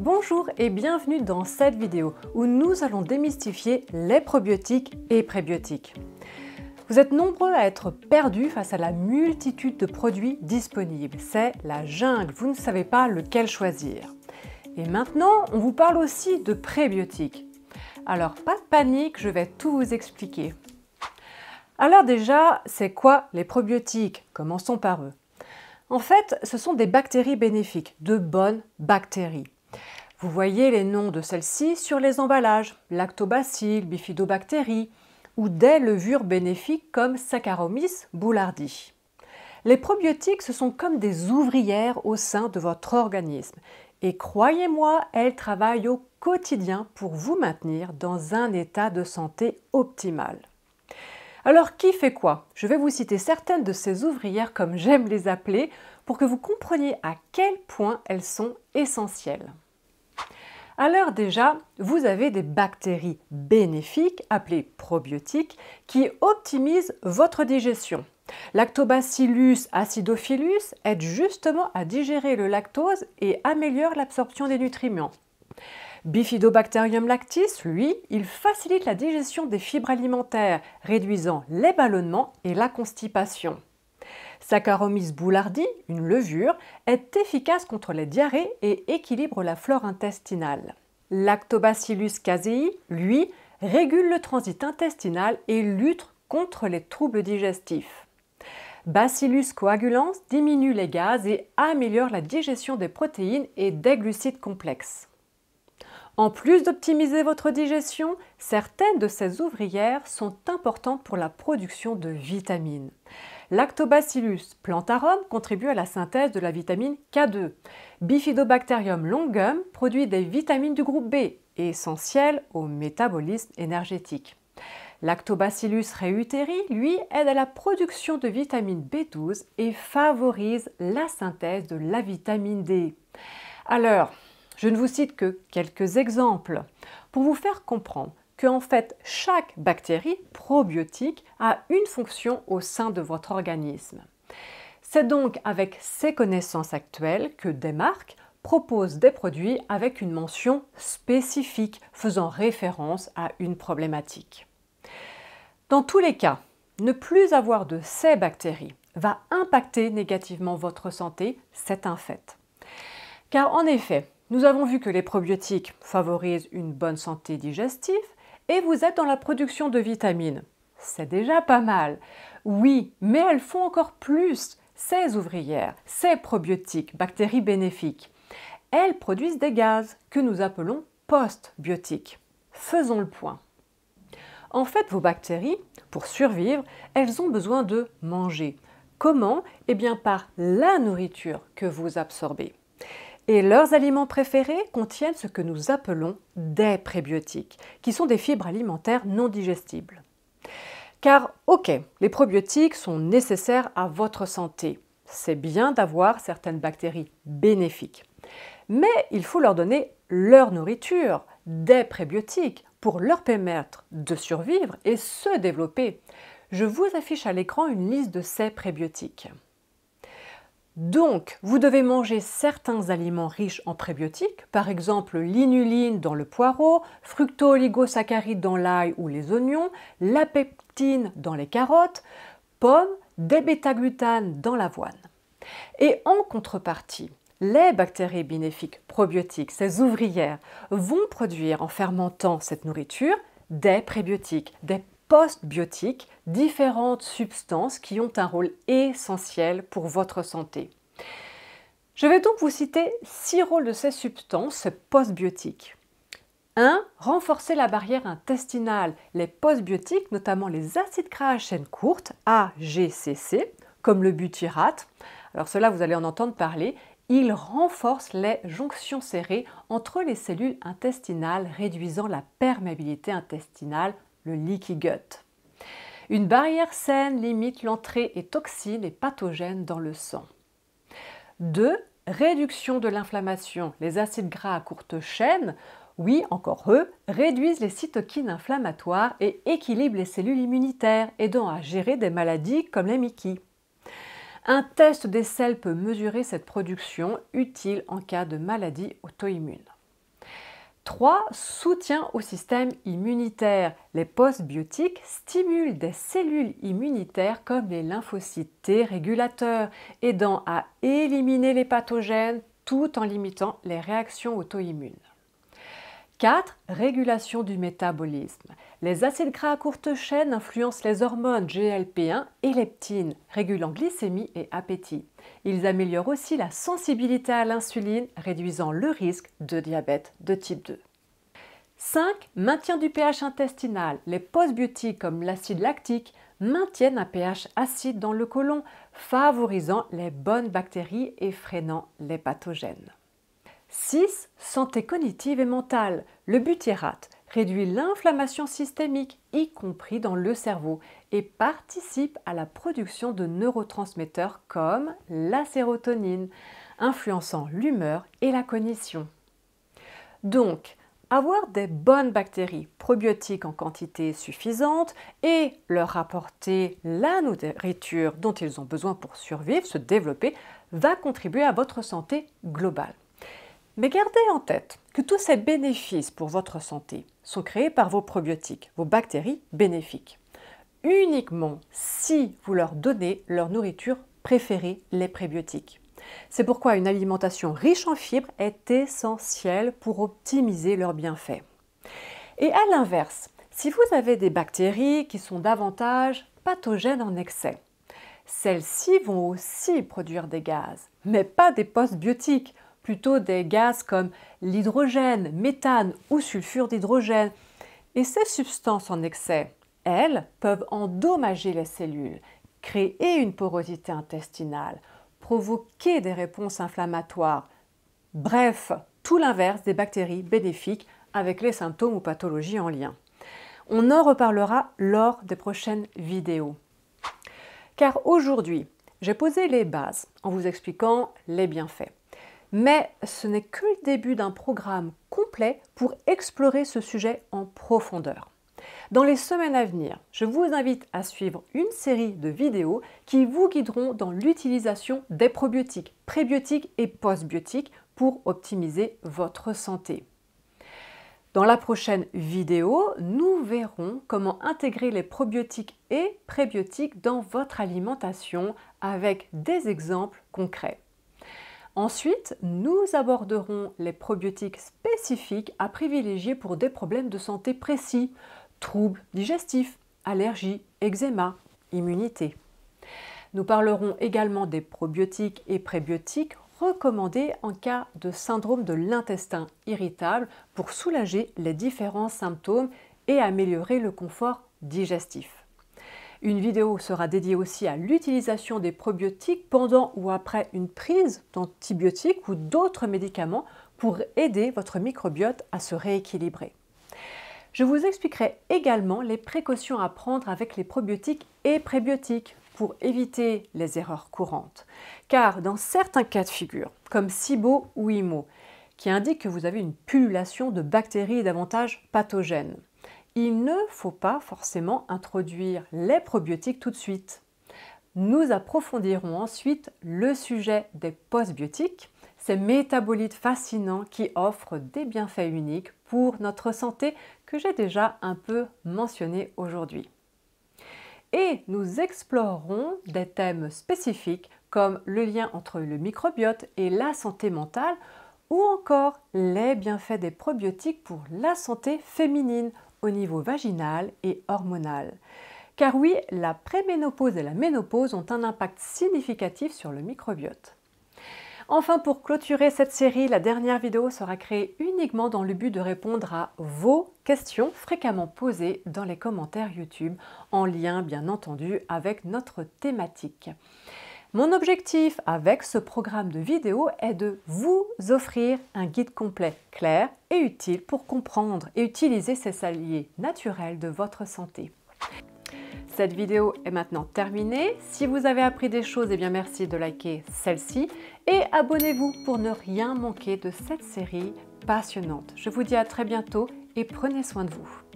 Bonjour et bienvenue dans cette vidéo où nous allons démystifier les probiotiques et prébiotiques. Vous êtes nombreux à être perdus face à la multitude de produits disponibles. C'est la jungle, vous ne savez pas lequel choisir. Et maintenant, on vous parle aussi de prébiotiques. Alors pas de panique, je vais tout vous expliquer. Alors déjà, c'est quoi les probiotiques Commençons par eux. En fait, ce sont des bactéries bénéfiques, de bonnes bactéries. Vous voyez les noms de celles-ci sur les emballages, lactobacilles, bifidobactéries, ou des levures bénéfiques comme Saccharomyces boulardii. Les probiotiques, ce sont comme des ouvrières au sein de votre organisme. Et croyez-moi, elles travaillent au quotidien pour vous maintenir dans un état de santé optimal. Alors qui fait quoi Je vais vous citer certaines de ces ouvrières comme j'aime les appeler pour que vous compreniez à quel point elles sont essentielles. À l'heure déjà, vous avez des bactéries bénéfiques, appelées probiotiques, qui optimisent votre digestion. Lactobacillus acidophilus aide justement à digérer le lactose et améliore l'absorption des nutriments. Bifidobacterium lactis, lui, il facilite la digestion des fibres alimentaires, réduisant les ballonnements et la constipation. Saccharomyces boulardii, une levure, est efficace contre les diarrhées et équilibre la flore intestinale. Lactobacillus casei, lui, régule le transit intestinal et lutte contre les troubles digestifs. Bacillus coagulans diminue les gaz et améliore la digestion des protéines et des glucides complexes. En plus d'optimiser votre digestion, certaines de ces ouvrières sont importantes pour la production de vitamines. Lactobacillus plantarum contribue à la synthèse de la vitamine K2. Bifidobacterium longum produit des vitamines du groupe B, essentielles au métabolisme énergétique. Lactobacillus reuteri, lui, aide à la production de vitamine B12 et favorise la synthèse de la vitamine D. Alors, je ne vous cite que quelques exemples pour vous faire comprendre que en fait chaque bactérie probiotique a une fonction au sein de votre organisme. C'est donc avec ces connaissances actuelles que des marques proposent des produits avec une mention spécifique faisant référence à une problématique. Dans tous les cas, ne plus avoir de ces bactéries va impacter négativement votre santé, c'est un fait. Car en effet, nous avons vu que les probiotiques favorisent une bonne santé digestive et vous êtes dans la production de vitamines. C'est déjà pas mal. Oui, mais elles font encore plus. Ces ouvrières, ces probiotiques, bactéries bénéfiques, elles produisent des gaz que nous appelons postbiotiques. Faisons le point. En fait, vos bactéries, pour survivre, elles ont besoin de manger. Comment Eh bien par la nourriture que vous absorbez. Et leurs aliments préférés contiennent ce que nous appelons des prébiotiques, qui sont des fibres alimentaires non digestibles. Car, ok, les probiotiques sont nécessaires à votre santé. C'est bien d'avoir certaines bactéries bénéfiques. Mais il faut leur donner leur nourriture, des prébiotiques, pour leur permettre de survivre et se développer. Je vous affiche à l'écran une liste de ces prébiotiques. Donc, vous devez manger certains aliments riches en prébiotiques, par exemple l'inuline dans le poireau, fructo-oligosaccharides dans l'ail ou les oignons, la peptine dans les carottes, pommes, des bêta-glutanes dans l'avoine. Et en contrepartie, les bactéries bénéfiques probiotiques, ces ouvrières, vont produire en fermentant cette nourriture des prébiotiques, des postbiotiques, différentes substances qui ont un rôle essentiel pour votre santé. Je vais donc vous citer six rôles de ces substances postbiotiques. 1. Renforcer la barrière intestinale. Les postbiotiques, notamment les acides gras à chaîne courte, AGCC, comme le butyrate, alors cela vous allez en entendre parler, ils renforcent les jonctions serrées entre les cellules intestinales, réduisant la perméabilité intestinale le leaky gut. Une barrière saine limite l'entrée des toxines et pathogènes dans le sang. 2. Réduction de l'inflammation. Les acides gras à courte chaîne, oui, encore eux, réduisent les cytokines inflammatoires et équilibrent les cellules immunitaires, aidant à gérer des maladies comme les Mickey. Un test des selles peut mesurer cette production, utile en cas de maladie auto-immune. 3. Soutien au système immunitaire. Les postbiotiques stimulent des cellules immunitaires comme les lymphocytes T régulateurs, aidant à éliminer les pathogènes tout en limitant les réactions auto-immunes. 4. Régulation du métabolisme. Les acides gras à courte chaîne influencent les hormones GLP1 et leptine, régulant glycémie et appétit. Ils améliorent aussi la sensibilité à l'insuline, réduisant le risque de diabète de type 2. 5. Maintien du pH intestinal. Les postbiotiques comme l'acide lactique maintiennent un pH acide dans le côlon, favorisant les bonnes bactéries et freinant les pathogènes. 6. Santé cognitive et mentale. Le butyrate réduit l'inflammation systémique, y compris dans le cerveau, et participe à la production de neurotransmetteurs comme la sérotonine, influençant l'humeur et la cognition. Donc, avoir des bonnes bactéries probiotiques en quantité suffisante et leur apporter la nourriture dont ils ont besoin pour survivre, se développer, va contribuer à votre santé globale. Mais gardez en tête que tous ces bénéfices pour votre santé sont créés par vos probiotiques, vos bactéries bénéfiques, uniquement si vous leur donnez leur nourriture préférée, les prébiotiques. C'est pourquoi une alimentation riche en fibres est essentielle pour optimiser leurs bienfaits. Et à l'inverse, si vous avez des bactéries qui sont davantage pathogènes en excès, celles-ci vont aussi produire des gaz, mais pas des postbiotiques, plutôt des gaz comme l'hydrogène, méthane ou sulfure d'hydrogène. Et ces substances en excès, elles, peuvent endommager les cellules, créer une porosité intestinale, provoquer des réponses inflammatoires. Bref, tout l'inverse des bactéries bénéfiques avec les symptômes ou pathologies en lien. On en reparlera lors des prochaines vidéos. Car aujourd'hui, j'ai posé les bases en vous expliquant les bienfaits mais ce n'est que le début d'un programme complet pour explorer ce sujet en profondeur. Dans les semaines à venir, je vous invite à suivre une série de vidéos qui vous guideront dans l'utilisation des probiotiques, prébiotiques et postbiotiques pour optimiser votre santé. Dans la prochaine vidéo, nous verrons comment intégrer les probiotiques et prébiotiques dans votre alimentation avec des exemples concrets. Ensuite, nous aborderons les probiotiques spécifiques à privilégier pour des problèmes de santé précis, troubles digestifs, allergies, eczéma, immunité. Nous parlerons également des probiotiques et prébiotiques recommandés en cas de syndrome de l'intestin irritable pour soulager les différents symptômes et améliorer le confort digestif. Une vidéo sera dédiée aussi à l'utilisation des probiotiques pendant ou après une prise d'antibiotiques ou d'autres médicaments pour aider votre microbiote à se rééquilibrer. Je vous expliquerai également les précautions à prendre avec les probiotiques et prébiotiques pour éviter les erreurs courantes. Car dans certains cas de figure, comme SIBO ou IMO, qui indiquent que vous avez une pullulation de bactéries davantage pathogènes, il ne faut pas forcément introduire les probiotiques tout de suite. Nous approfondirons ensuite le sujet des postbiotiques, ces métabolites fascinants qui offrent des bienfaits uniques pour notre santé que j'ai déjà un peu mentionné aujourd'hui. Et nous explorerons des thèmes spécifiques comme le lien entre le microbiote et la santé mentale ou encore les bienfaits des probiotiques pour la santé féminine au niveau vaginal et hormonal. Car oui, la préménopause et la ménopause ont un impact significatif sur le microbiote. Enfin, pour clôturer cette série, la dernière vidéo sera créée uniquement dans le but de répondre à vos questions fréquemment posées dans les commentaires YouTube, en lien bien entendu avec notre thématique. Mon objectif avec ce programme de vidéo est de vous offrir un guide complet, clair et utile pour comprendre et utiliser ces alliés naturels de votre santé. Cette vidéo est maintenant terminée. Si vous avez appris des choses, eh bien merci de liker celle-ci et abonnez-vous pour ne rien manquer de cette série passionnante. Je vous dis à très bientôt et prenez soin de vous.